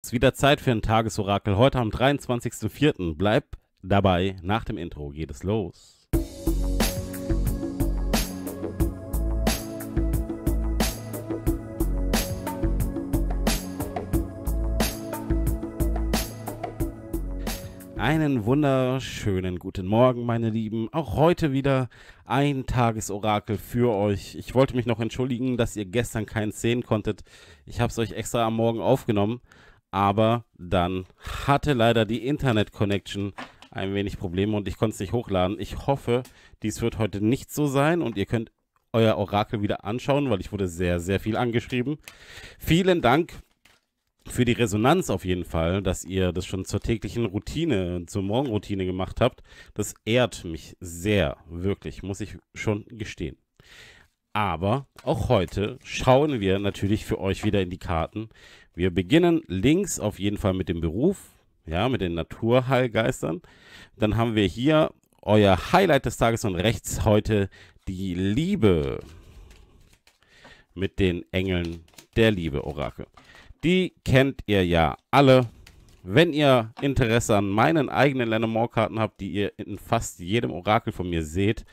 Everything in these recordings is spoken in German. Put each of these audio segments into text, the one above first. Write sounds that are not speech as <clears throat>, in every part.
Es ist wieder Zeit für ein Tagesorakel. Heute am 23.04. Bleib dabei. Nach dem Intro geht es los. Einen wunderschönen guten Morgen, meine Lieben. Auch heute wieder ein Tagesorakel für euch. Ich wollte mich noch entschuldigen, dass ihr gestern keins sehen konntet. Ich habe es euch extra am Morgen aufgenommen, aber dann hatte leider die Internet-Connection ein wenig Probleme und ich konnte es nicht hochladen. Ich hoffe, dies wird heute nicht so sein und ihr könnt euer Orakel wieder anschauen, weil ich wurde sehr, sehr viel angeschrieben. Vielen Dank für die Resonanz auf jeden Fall, dass ihr das schon zur täglichen Routine, zur Morgenroutine gemacht habt. Das ehrt mich sehr, wirklich, muss ich schon gestehen. Aber auch heute schauen wir natürlich für euch wieder in die Karten. Wir beginnen links auf jeden Fall mit dem Beruf, ja, mit den Naturheilgeistern. Dann haben wir hier euer Highlight des Tages und rechts heute die Liebe mit den Engeln der Liebe Orakel. Die kennt ihr ja alle. Wenn ihr Interesse an meinen eigenen Lennemore-Karten habt, die ihr in fast jedem Orakel von mir seht,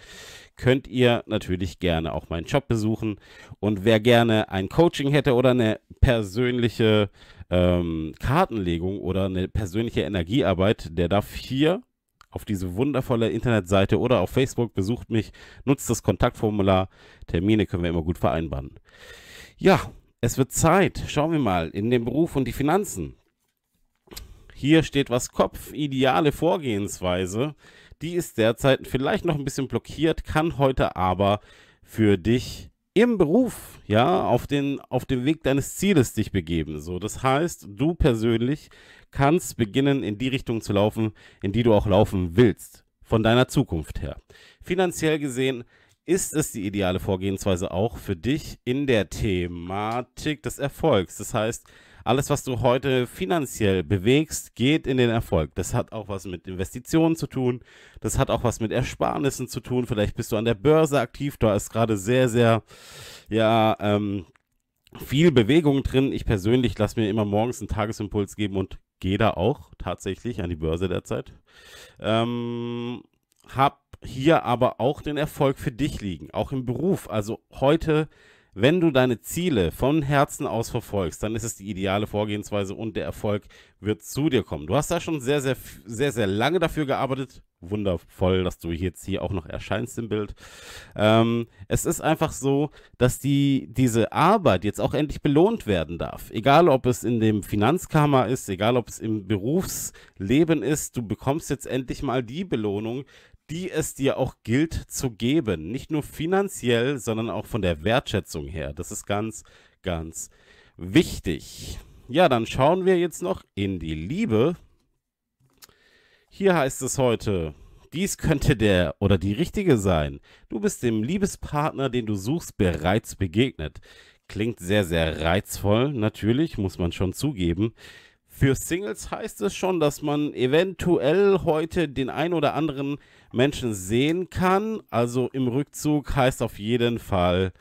könnt ihr natürlich gerne auch meinen Shop besuchen. Und wer gerne ein Coaching hätte oder eine persönliche ähm, Kartenlegung oder eine persönliche Energiearbeit, der darf hier auf diese wundervolle Internetseite oder auf Facebook besucht mich, nutzt das Kontaktformular. Termine können wir immer gut vereinbaren. Ja, es wird Zeit. Schauen wir mal in den Beruf und die Finanzen. Hier steht was Kopf, ideale Vorgehensweise. Die ist derzeit vielleicht noch ein bisschen blockiert, kann heute aber für dich im Beruf, ja, auf den, auf den Weg deines Zieles dich begeben. So, das heißt, du persönlich kannst beginnen, in die Richtung zu laufen, in die du auch laufen willst, von deiner Zukunft her. Finanziell gesehen ist es die ideale Vorgehensweise auch für dich in der Thematik des Erfolgs. Das heißt, alles, was du heute finanziell bewegst, geht in den Erfolg. Das hat auch was mit Investitionen zu tun. Das hat auch was mit Ersparnissen zu tun. Vielleicht bist du an der Börse aktiv. Da ist gerade sehr, sehr, ja, ähm, viel Bewegung drin. Ich persönlich lasse mir immer morgens einen Tagesimpuls geben und gehe da auch tatsächlich an die Börse derzeit. Ähm, hab hier aber auch den Erfolg für dich liegen, auch im Beruf. Also heute wenn du deine Ziele von Herzen aus verfolgst, dann ist es die ideale Vorgehensweise und der Erfolg wird zu dir kommen. Du hast da schon sehr, sehr, sehr, sehr lange dafür gearbeitet. Wundervoll, dass du jetzt hier auch noch erscheinst im Bild. Ähm, es ist einfach so, dass die, diese Arbeit jetzt auch endlich belohnt werden darf. Egal, ob es in dem Finanzkarma ist, egal, ob es im Berufsleben ist, du bekommst jetzt endlich mal die Belohnung, die es dir auch gilt zu geben. Nicht nur finanziell, sondern auch von der Wertschätzung her. Das ist ganz, ganz wichtig. Ja, dann schauen wir jetzt noch in die Liebe. Hier heißt es heute, dies könnte der oder die richtige sein. Du bist dem Liebespartner, den du suchst, bereits begegnet. Klingt sehr, sehr reizvoll, natürlich, muss man schon zugeben. Für Singles heißt es schon, dass man eventuell heute den ein oder anderen Menschen sehen kann. Also im Rückzug heißt auf jeden Fall,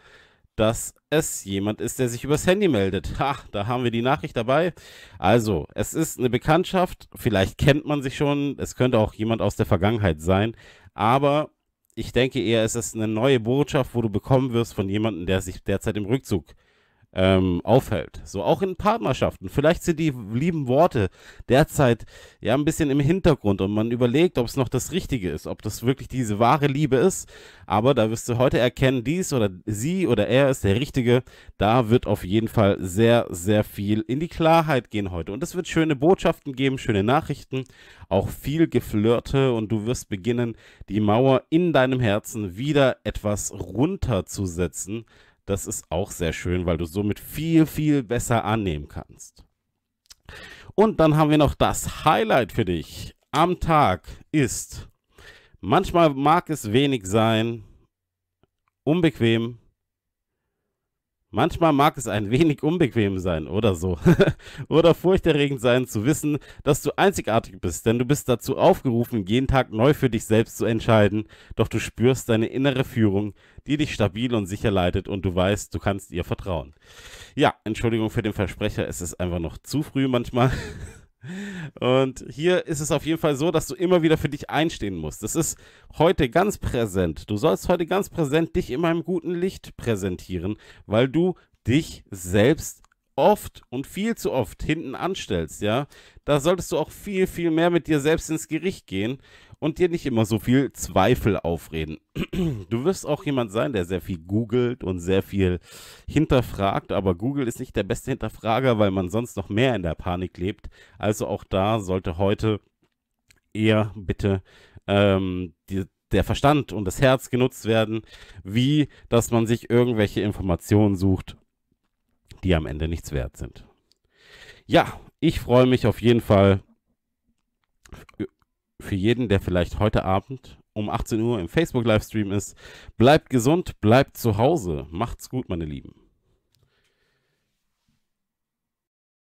dass es jemand ist, der sich übers Handy meldet. Ha, da haben wir die Nachricht dabei. Also, es ist eine Bekanntschaft, vielleicht kennt man sich schon, es könnte auch jemand aus der Vergangenheit sein, aber ich denke eher, es ist eine neue Botschaft, wo du bekommen wirst von jemandem, der sich derzeit im Rückzug meldet ähm, aufhält. So auch in Partnerschaften. Vielleicht sind die lieben Worte derzeit ja ein bisschen im Hintergrund und man überlegt, ob es noch das Richtige ist, ob das wirklich diese wahre Liebe ist. Aber da wirst du heute erkennen, dies oder sie oder er ist der Richtige. Da wird auf jeden Fall sehr, sehr viel in die Klarheit gehen heute. Und es wird schöne Botschaften geben, schöne Nachrichten, auch viel Geflirte und du wirst beginnen, die Mauer in deinem Herzen wieder etwas runterzusetzen das ist auch sehr schön, weil du somit viel, viel besser annehmen kannst. Und dann haben wir noch das Highlight für dich am Tag ist, manchmal mag es wenig sein, unbequem, Manchmal mag es ein wenig unbequem sein oder so. <laughs> oder furchterregend sein zu wissen, dass du einzigartig bist, denn du bist dazu aufgerufen, jeden Tag neu für dich selbst zu entscheiden. Doch du spürst deine innere Führung, die dich stabil und sicher leitet und du weißt, du kannst ihr vertrauen. Ja, Entschuldigung für den Versprecher, es ist einfach noch zu früh manchmal. <laughs> Und hier ist es auf jeden Fall so, dass du immer wieder für dich einstehen musst. Das ist heute ganz präsent. Du sollst heute ganz präsent dich immer im guten Licht präsentieren, weil du dich selbst oft und viel zu oft hinten anstellst, ja. Da solltest du auch viel, viel mehr mit dir selbst ins Gericht gehen und dir nicht immer so viel Zweifel aufreden. <clears throat> Du wirst auch jemand sein, der sehr viel googelt und sehr viel hinterfragt, aber Google ist nicht der beste Hinterfrager, weil man sonst noch mehr in der Panik lebt. Also auch da sollte heute eher bitte ähm, die, der Verstand und das Herz genutzt werden, wie dass man sich irgendwelche Informationen sucht, die am Ende nichts wert sind. Ja, ich freue mich auf jeden Fall für jeden, der vielleicht heute Abend um 18 Uhr im Facebook-Livestream ist. Bleibt gesund, bleibt zu Hause. Macht's gut, meine Lieben.